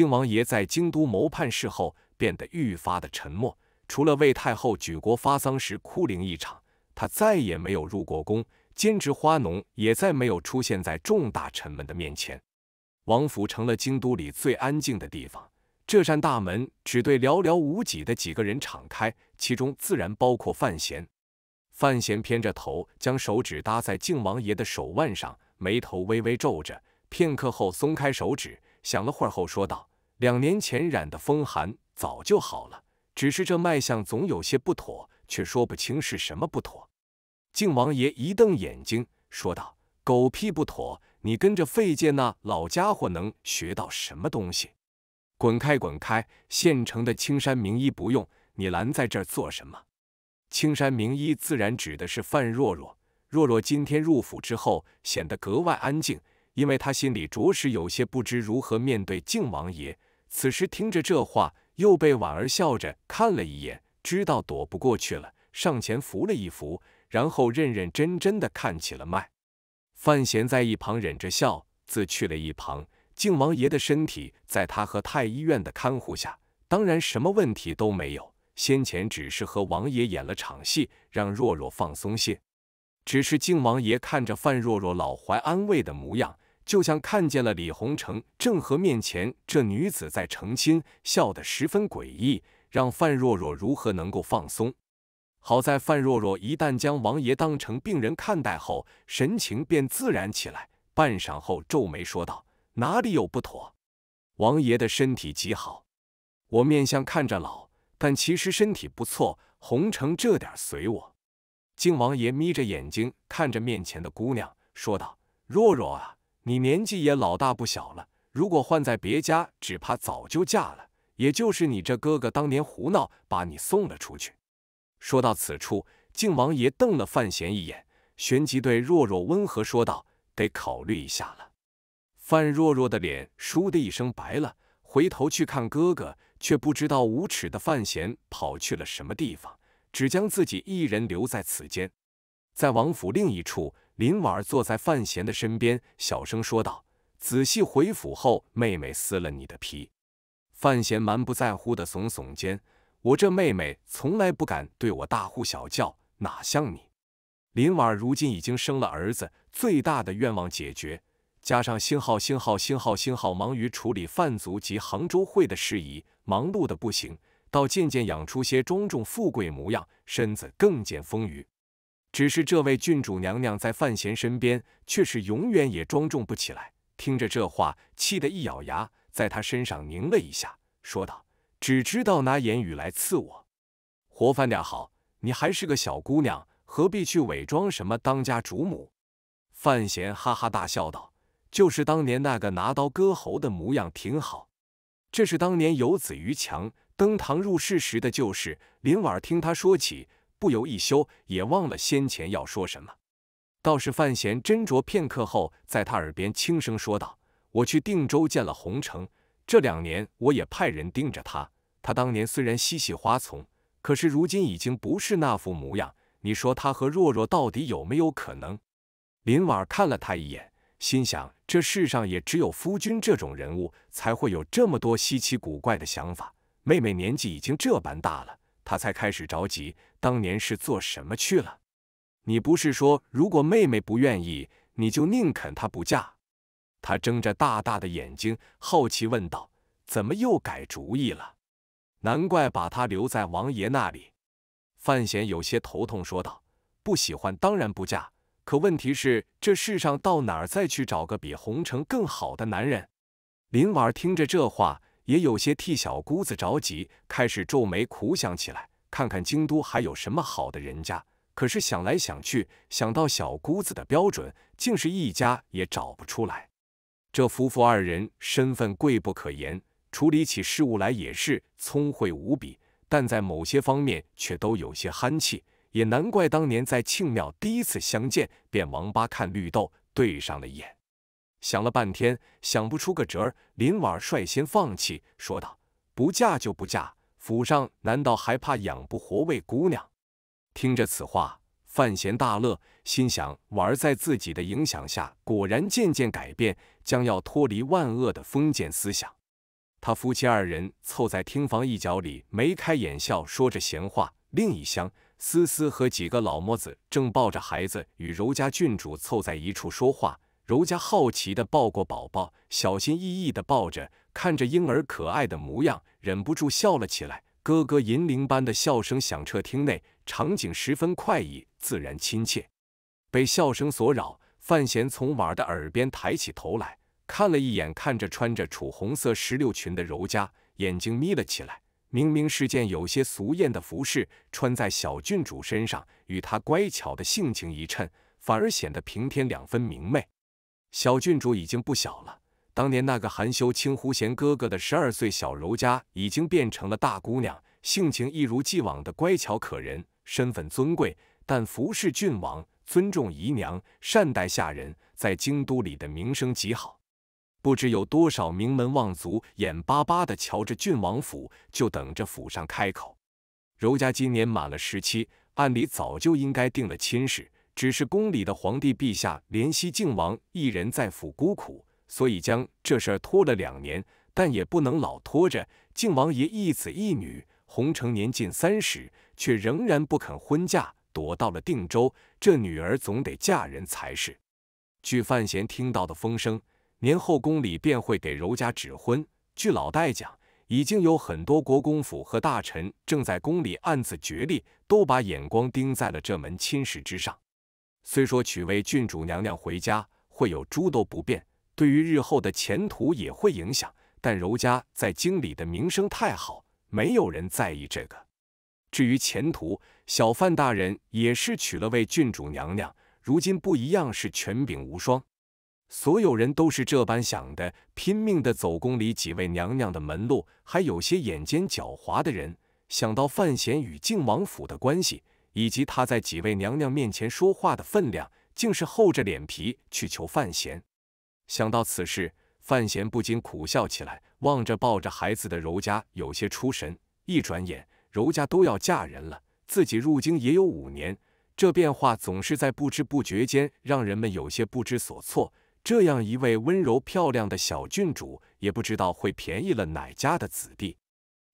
靖王爷在京都谋叛事后，变得愈发的沉默。除了为太后举国发丧时哭灵一场，他再也没有入过宫，兼职花农，也再没有出现在众大臣们的面前。王府成了京都里最安静的地方。这扇大门只对寥寥无几的几个人敞开，其中自然包括范闲。范闲偏着头，将手指搭在靖王爷的手腕上，眉头微微皱着。片刻后，松开手指，想了会儿后说道。两年前染的风寒早就好了，只是这脉象总有些不妥，却说不清是什么不妥。靖王爷一瞪眼睛，说道：“狗屁不妥！你跟着费介那老家伙能学到什么东西？滚开，滚开！县城的青山名医不用你拦在这儿做什么？”青山名医自然指的是范若若。若若今天入府之后，显得格外安静，因为她心里着实有些不知如何面对靖王爷。此时听着这话，又被婉儿笑着看了一眼，知道躲不过去了，上前扶了一扶，然后认认真真的看起了脉。范闲在一旁忍着笑，自去了一旁。靖王爷的身体在他和太医院的看护下，当然什么问题都没有。先前只是和王爷演了场戏，让若若放松些。只是靖王爷看着范若若老怀安慰的模样。就像看见了李洪成正和面前这女子在成亲，笑得十分诡异，让范若若如何能够放松？好在范若若一旦将王爷当成病人看待后，神情便自然起来。半晌后，皱眉说道：“哪里有不妥？王爷的身体极好，我面相看着老，但其实身体不错。红成这点随我。”靖王爷眯着眼睛看着面前的姑娘，说道：“若若啊。”你年纪也老大不小了，如果换在别家，只怕早就嫁了。也就是你这哥哥当年胡闹，把你送了出去。说到此处，靖王爷瞪了范闲一眼，旋即对若若温和说道：“得考虑一下了。”范若若的脸倏的一声白了，回头去看哥哥，却不知道无耻的范闲跑去了什么地方，只将自己一人留在此间。在王府另一处。林婉儿坐在范闲的身边，小声说道：“仔细回府后，妹妹撕了你的皮。”范闲满不在乎地耸耸肩：“我这妹妹从来不敢对我大呼小叫，哪像你。”林婉儿如今已经生了儿子，最大的愿望解决，加上星号星号星号星号忙于处理范族及杭州会的事宜，忙碌的不行，倒渐渐养出些庄重富贵模样，身子更见丰腴。只是这位郡主娘娘在范闲身边，却是永远也庄重不起来。听着这话，气得一咬牙，在他身上拧了一下，说道：“只知道拿言语来刺我，活泛点好。你还是个小姑娘，何必去伪装什么当家主母？”范闲哈哈大笑道：“就是当年那个拿刀割喉的模样挺好。这是当年游子于强登堂入室时的旧事。”林婉听他说起。不由一休，也忘了先前要说什么。倒是范闲斟酌片刻后，在他耳边轻声说道：“我去定州见了红尘，这两年我也派人盯着他。他当年虽然嬉戏花丛，可是如今已经不是那副模样。你说他和若若到底有没有可能？”林婉看了他一眼，心想：这世上也只有夫君这种人物才会有这么多稀奇古怪的想法。妹妹年纪已经这般大了。他才开始着急，当年是做什么去了？你不是说如果妹妹不愿意，你就宁肯她不嫁？他睁着大大的眼睛，好奇问道：“怎么又改主意了？”难怪把她留在王爷那里。范闲有些头痛，说道：“不喜欢当然不嫁，可问题是这世上到哪儿再去找个比红尘更好的男人？”林婉听着这话，也有些替小姑子着急，开始皱眉苦想起来。看看京都还有什么好的人家，可是想来想去，想到小姑子的标准，竟是一家也找不出来。这夫妇二人身份贵不可言，处理起事务来也是聪慧无比，但在某些方面却都有些憨气，也难怪当年在庆庙第一次相见，便王八看绿豆对上了眼。想了半天，想不出个辙，林婉率先放弃，说道：“不嫁就不嫁。”府上难道还怕养不活魏姑娘？听着此话，范闲大乐，心想婉儿在自己的影响下，果然渐渐改变，将要脱离万恶的封建思想。他夫妻二人凑在厅房一角里，眉开眼笑，说着闲话。另一厢，思思和几个老嬷子正抱着孩子与柔家郡主凑在一处说话。柔家好奇地抱过宝宝，小心翼翼地抱着。看着婴儿可爱的模样，忍不住笑了起来，咯咯银铃般的笑声响彻厅内，场景十分快意，自然亲切。被笑声所扰，范闲从婉儿的耳边抬起头来，看了一眼，看着穿着楚红色石榴裙的柔嘉，眼睛眯了起来。明明是件有些俗艳的服饰，穿在小郡主身上，与她乖巧的性情一衬，反而显得平添两分明媚。小郡主已经不小了。当年那个含羞轻狐贤哥哥的十二岁小柔家，已经变成了大姑娘，性情一如既往的乖巧可人，身份尊贵，但服侍郡王，尊重姨娘，善待下人，在京都里的名声极好。不知有多少名门望族眼巴巴地瞧着郡王府，就等着府上开口。柔家今年满了十七，按理早就应该定了亲事，只是宫里的皇帝陛下怜惜靖王一人在府孤苦。所以将这事拖了两年，但也不能老拖着。靖王爷一子一女，洪成年近三十，却仍然不肯婚嫁，躲到了定州。这女儿总得嫁人才是。据范闲听到的风声，年后宫里便会给柔家指婚。据老戴讲，已经有很多国公府和大臣正在宫里暗自决裂，都把眼光盯在了这门亲事之上。虽说娶为郡主娘娘回家会有诸多不便。对于日后的前途也会影响，但柔家在京里的名声太好，没有人在意这个。至于前途，小范大人也是娶了位郡主娘娘，如今不一样，是权柄无双。所有人都是这般想的，拼命的走宫里几位娘娘的门路，还有些眼尖狡猾的人，想到范闲与靖王府的关系，以及他在几位娘娘面前说话的分量，竟是厚着脸皮去求范闲。想到此事，范闲不禁苦笑起来，望着抱着孩子的柔家，有些出神。一转眼，柔家都要嫁人了，自己入京也有五年，这变化总是在不知不觉间，让人们有些不知所措。这样一位温柔漂亮的小郡主，也不知道会便宜了哪家的子弟。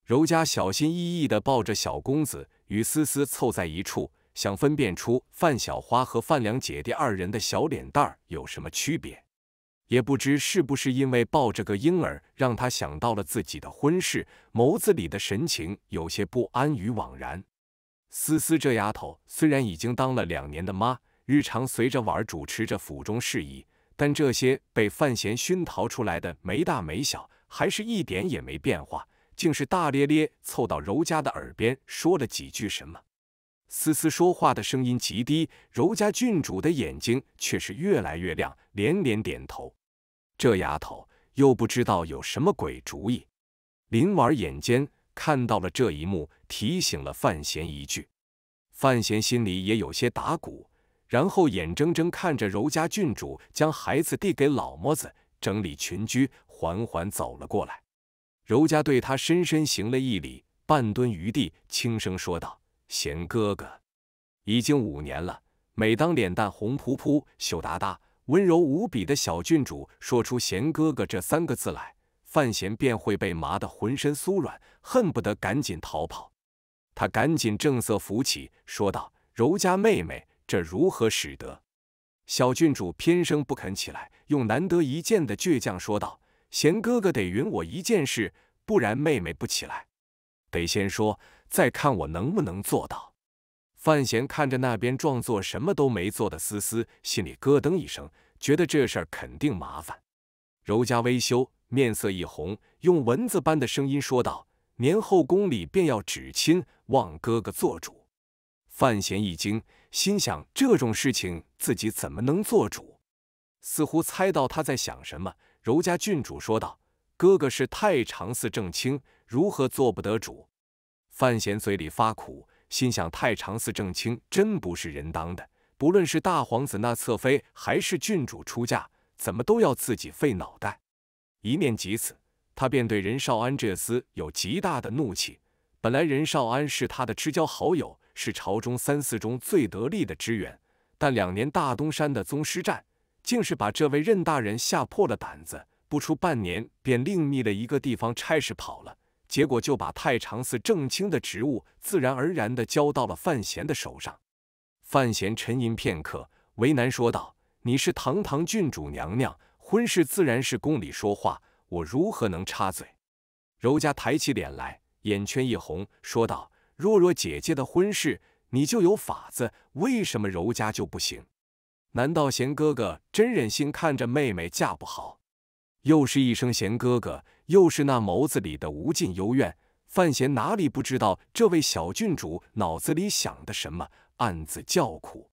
柔家小心翼翼地抱着小公子，与思思凑在一处，想分辨出范小花和范良姐弟二人的小脸蛋儿有什么区别。也不知是不是因为抱着个婴儿，让他想到了自己的婚事，眸子里的神情有些不安与惘然。思思这丫头虽然已经当了两年的妈，日常随着婉儿主持着府中事宜，但这些被范闲熏陶出来的没大没小，还是一点也没变化，竟是大咧咧凑到柔嘉的耳边说了几句什么。思思说话的声音极低，柔家郡主的眼睛却是越来越亮，连连点头。这丫头又不知道有什么鬼主意。林婉眼尖，看到了这一幕，提醒了范闲一句。范闲心里也有些打鼓，然后眼睁睁看着柔家郡主将孩子递给老嬷子，整理群居，缓缓走了过来。柔家对他深深行了一礼，半蹲于地，轻声说道。贤哥哥，已经五年了。每当脸蛋红扑扑、羞答答、温柔无比的小郡主说出“贤哥哥”这三个字来，范闲便会被麻得浑身酥软，恨不得赶紧逃跑。他赶紧正色扶起，说道：“柔家妹妹，这如何使得？”小郡主偏生不肯起来，用难得一见的倔强说道：“贤哥哥得允我一件事，不然妹妹不起来。得先说。”再看我能不能做到？范闲看着那边装作什么都没做的思思，心里咯噔一声，觉得这事儿肯定麻烦。柔嘉微羞，面色一红，用蚊子般的声音说道：“年后宫里便要指亲，望哥哥做主。”范闲一惊，心想这种事情自己怎么能做主？似乎猜到他在想什么，柔嘉郡主说道：“哥哥是太常寺正卿，如何做不得主？”范闲嘴里发苦，心想太常寺正卿真不是人当的。不论是大皇子那侧妃，还是郡主出嫁，怎么都要自己费脑袋。一念及此，他便对任少安这厮有极大的怒气。本来任少安是他的至交好友，是朝中三四中最得力的支援，但两年大东山的宗师战，竟是把这位任大人吓破了胆子，不出半年便另觅了一个地方差事跑了。结果就把太常寺正卿的职务自然而然地交到了范闲的手上。范闲沉吟片刻，为难说道：“你是堂堂郡主娘娘，婚事自然是宫里说话，我如何能插嘴？”柔嘉抬起脸来，眼圈一红，说道：“若若姐姐的婚事，你就有法子，为什么柔家就不行？难道贤哥哥真忍心看着妹妹嫁不好？”又是一声“贤哥哥”。又是那眸子里的无尽幽怨，范闲哪里不知道这位小郡主脑子里想的什么，暗自叫苦。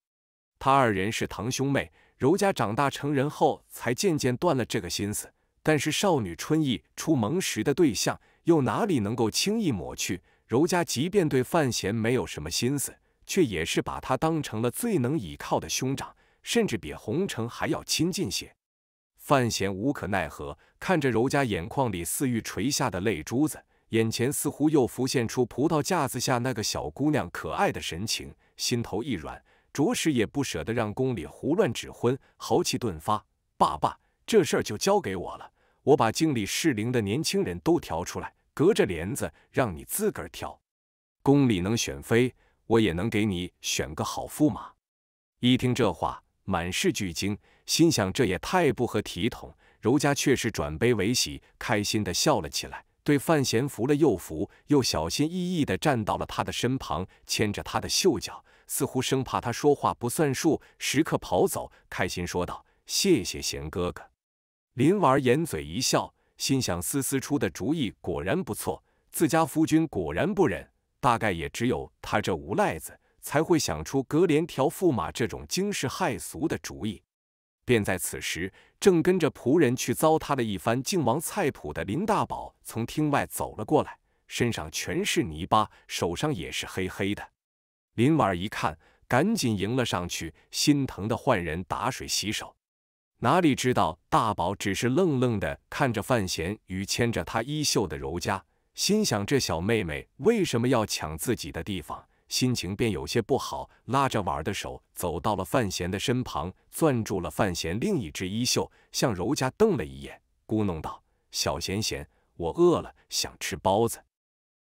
他二人是堂兄妹，柔家长大成人后才渐渐断了这个心思，但是少女春意初萌时的对象，又哪里能够轻易抹去？柔家即便对范闲没有什么心思，却也是把他当成了最能倚靠的兄长，甚至比洪城还要亲近些。范闲无可奈何看着柔家眼眶里似欲垂下的泪珠子，眼前似乎又浮现出葡萄架子下那个小姑娘可爱的神情，心头一软，着实也不舍得让宫里胡乱指婚，豪气顿发：“爸爸，这事儿就交给我了，我把京里适龄的年轻人都挑出来，隔着帘子让你自个儿挑。宫里能选妃，我也能给你选个好驸马。”一听这话，满是巨惊。心想这也太不合体统，柔嘉却是转悲为喜，开心的笑了起来，对范闲扶了又扶，又小心翼翼的站到了他的身旁，牵着他的袖角，似乎生怕他说话不算数，时刻跑走，开心说道：“谢谢贤哥哥。”林儿掩嘴一笑，心想思思出的主意果然不错，自家夫君果然不忍，大概也只有他这无赖子才会想出隔帘调驸马这种惊世骇俗的主意。便在此时，正跟着仆人去糟蹋了一番靖王菜谱的林大宝从厅外走了过来，身上全是泥巴，手上也是黑黑的。林婉儿一看，赶紧迎了上去，心疼的换人打水洗手。哪里知道大宝只是愣愣的看着范闲与牵着他衣袖的柔嘉，心想这小妹妹为什么要抢自己的地方？心情便有些不好，拉着婉儿的手走到了范闲的身旁，攥住了范闲另一只衣袖，向柔家瞪了一眼，咕哝道：“小贤贤，我饿了，想吃包子。”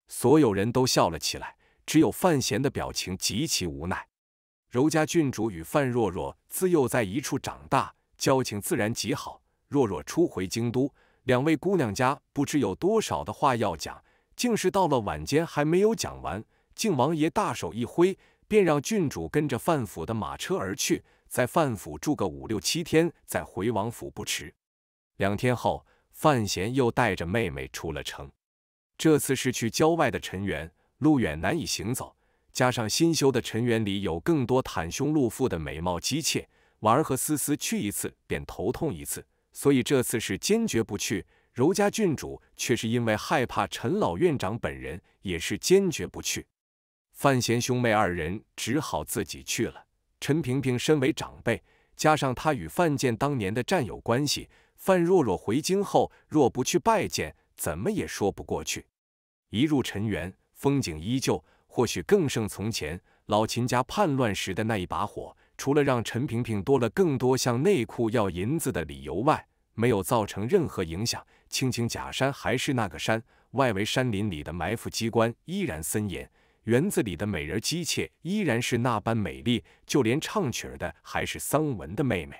所有人都笑了起来，只有范闲的表情极其无奈。柔家郡主与范若若自幼在一处长大，交情自然极好。若若初回京都，两位姑娘家不知有多少的话要讲，竟是到了晚间还没有讲完。靖王爷大手一挥，便让郡主跟着范府的马车而去，在范府住个五六七天，再回王府不迟。两天后，范闲又带着妹妹出了城，这次是去郊外的陈园，路远难以行走，加上新修的陈园里有更多袒胸露腹的美貌姬妾，婉儿和思思去一次便头痛一次，所以这次是坚决不去。柔家郡主却是因为害怕陈老院长本人，也是坚决不去。范闲兄妹二人只好自己去了。陈萍萍身为长辈，加上他与范建当年的战友关系，范若若回京后若不去拜见，怎么也说不过去。一入尘缘，风景依旧，或许更胜从前。老秦家叛乱时的那一把火，除了让陈萍萍多了更多向内库要银子的理由外，没有造成任何影响。青青假山还是那个山，外围山林里的埋伏机关依然森严。园子里的美人姬妾依然是那般美丽，就连唱曲儿的还是桑文的妹妹。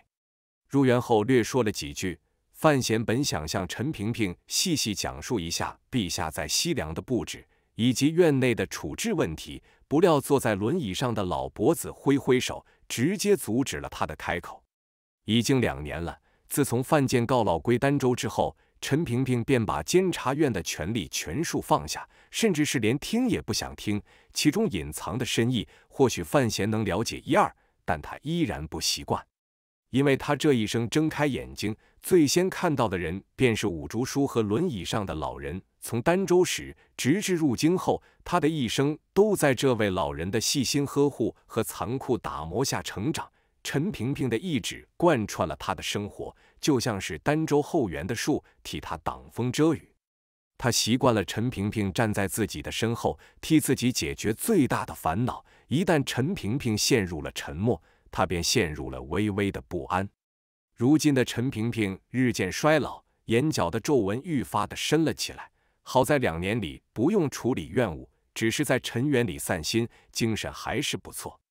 入园后略说了几句，范闲本想向陈萍萍细细讲述一下陛下在西凉的布置以及院内的处置问题，不料坐在轮椅上的老伯子挥挥手，直接阻止了他的开口。已经两年了，自从范建告老归丹州之后。陈平平便把监察院的权力全数放下，甚至是连听也不想听。其中隐藏的深意，或许范闲能了解一二，但他依然不习惯，因为他这一生睁开眼睛，最先看到的人便是五竹书和轮椅上的老人。从儋州时，直至入京后，他的一生都在这位老人的细心呵护和残酷打磨下成长。陈平平的意志贯穿了他的生活。就像是儋州后园的树，替他挡风遮雨。他习惯了陈萍萍站在自己的身后，替自己解决最大的烦恼。一旦陈萍萍陷入了沉默，他便陷入了微微的不安。如今的陈萍萍日渐衰老，眼角的皱纹愈发的深了起来。好在两年里不用处理怨物，只是在尘缘里散心，精神还是不错。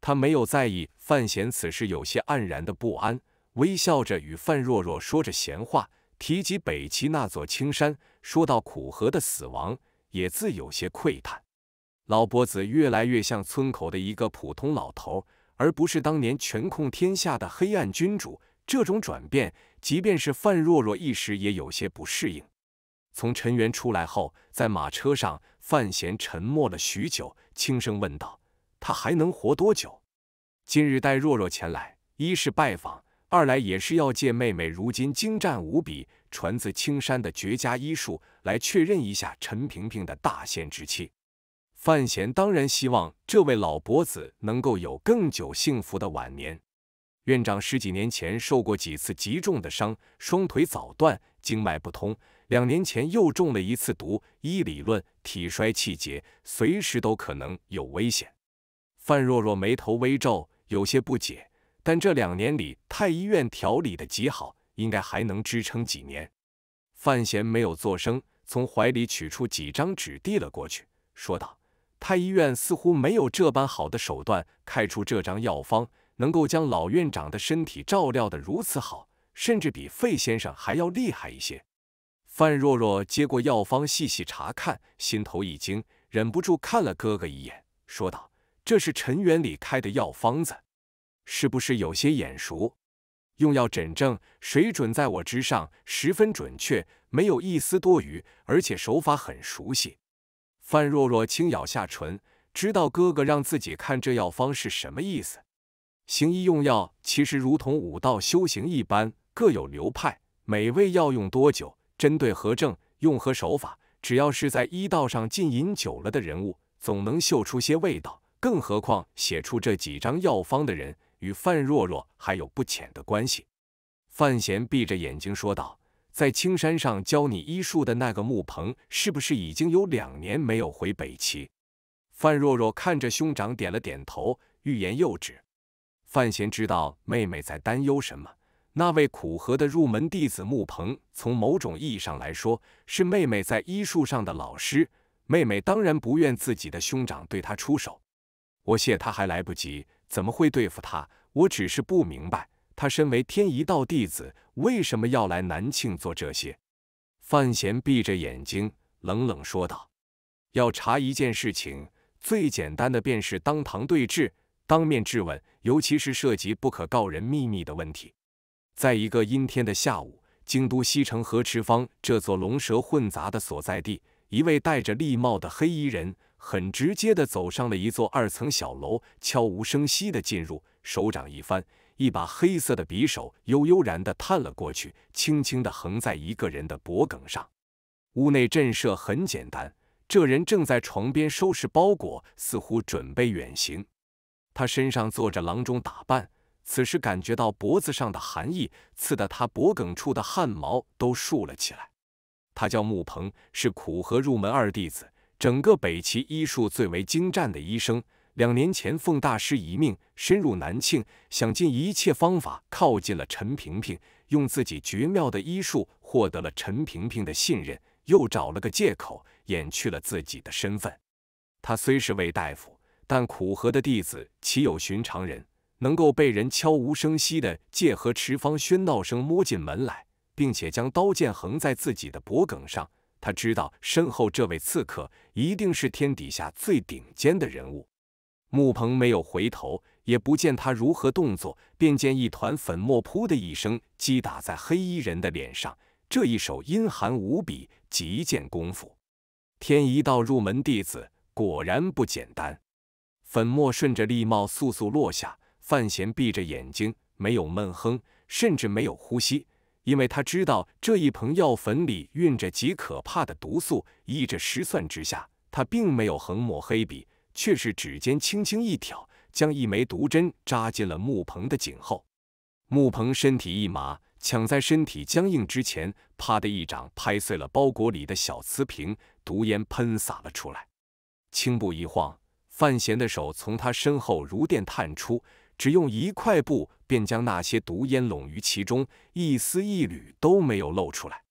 他没有在意范闲此时有些黯然的不安。微笑着与范若若说着闲话，提及北齐那座青山，说到苦荷的死亡，也自有些喟叹。老伯子越来越像村口的一个普通老头，而不是当年权控天下的黑暗君主。这种转变，即便是范若若一时也有些不适应。从陈园出来后，在马车上，范闲沉默了许久，轻声问道：“他还能活多久？”今日带若若前来，一是拜访。二来也是要借妹妹如今精湛无比、传自青山的绝佳医术，来确认一下陈萍萍的大限之期。范闲当然希望这位老伯子能够有更久幸福的晚年。院长十几年前受过几次极重的伤，双腿早断，经脉不通，两年前又中了一次毒，医理论体衰气竭，随时都可能有危险。范若若眉头微皱，有些不解。但这两年里，太医院调理的极好，应该还能支撑几年。范闲没有作声，从怀里取出几张纸递了过去，说道：“太医院似乎没有这般好的手段开出这张药方，能够将老院长的身体照料的如此好，甚至比费先生还要厉害一些。”范若若接过药方，细细查看，心头一惊，忍不住看了哥哥一眼，说道：“这是陈元礼开的药方子。”是不是有些眼熟？用药诊症水准在我之上，十分准确，没有一丝多余，而且手法很熟悉。范若若轻咬下唇，知道哥哥让自己看这药方是什么意思。行医用药其实如同武道修行一般，各有流派，每味药用多久，针对何症，用何手法，只要是在医道上浸淫久了的人物，总能嗅出些味道。更何况写出这几张药方的人。与范若若还有不浅的关系。范闲闭着眼睛说道：“在青山上教你医术的那个木鹏，是不是已经有两年没有回北齐？”范若若看着兄长，点了点头，欲言又止。范闲知道妹妹在担忧什么。那位苦荷的入门弟子木鹏，从某种意义上来说，是妹妹在医术上的老师。妹妹当然不愿自己的兄长对她出手。我谢他还来不及。怎么会对付他？我只是不明白，他身为天一道弟子，为什么要来南庆做这些？范闲闭着眼睛冷冷说道：“要查一件事情，最简单的便是当堂对质，当面质问，尤其是涉及不可告人秘密的问题。”在一个阴天的下午，京都西城河池坊这座龙蛇混杂的所在地，一位戴着笠帽的黑衣人。很直接的走上了一座二层小楼，悄无声息的进入，手掌一翻，一把黑色的匕首悠悠然的探了过去，轻轻的横在一个人的脖颈上。屋内震慑很简单，这人正在床边收拾包裹，似乎准备远行。他身上做着郎中打扮，此时感觉到脖子上的寒意，刺得他脖颈处的汗毛都竖了起来。他叫穆鹏，是苦荷入门二弟子。整个北齐医术最为精湛的医生，两年前奉大师遗命深入南庆，想尽一切方法靠近了陈萍萍，用自己绝妙的医术获得了陈萍萍的信任，又找了个借口掩去了自己的身份。他虽是位大夫，但苦荷的弟子岂有寻常人能够被人悄无声息的借和池方喧闹声摸进门来，并且将刀剑横在自己的脖颈上？他知道身后这位刺客一定是天底下最顶尖的人物。穆鹏没有回头，也不见他如何动作，便见一团粉末扑的一声击打在黑衣人的脸上。这一手阴寒无比，极见功夫。天一道入门弟子果然不简单。粉末顺着笠帽簌簌落下，范闲闭着眼睛，没有闷哼，甚至没有呼吸。因为他知道这一盆药粉里蕴着极可怕的毒素，依着失算之下，他并没有横抹黑笔，却是指尖轻轻一挑，将一枚毒针扎进了木棚的颈后。木棚身体一麻，抢在身体僵硬之前，啪的一掌拍碎了包裹里的小瓷瓶，毒烟喷洒了出来。轻步一晃，范闲的手从他身后如电探出。只用一块布，便将那些毒烟拢于其中，一丝一缕都没有露出来。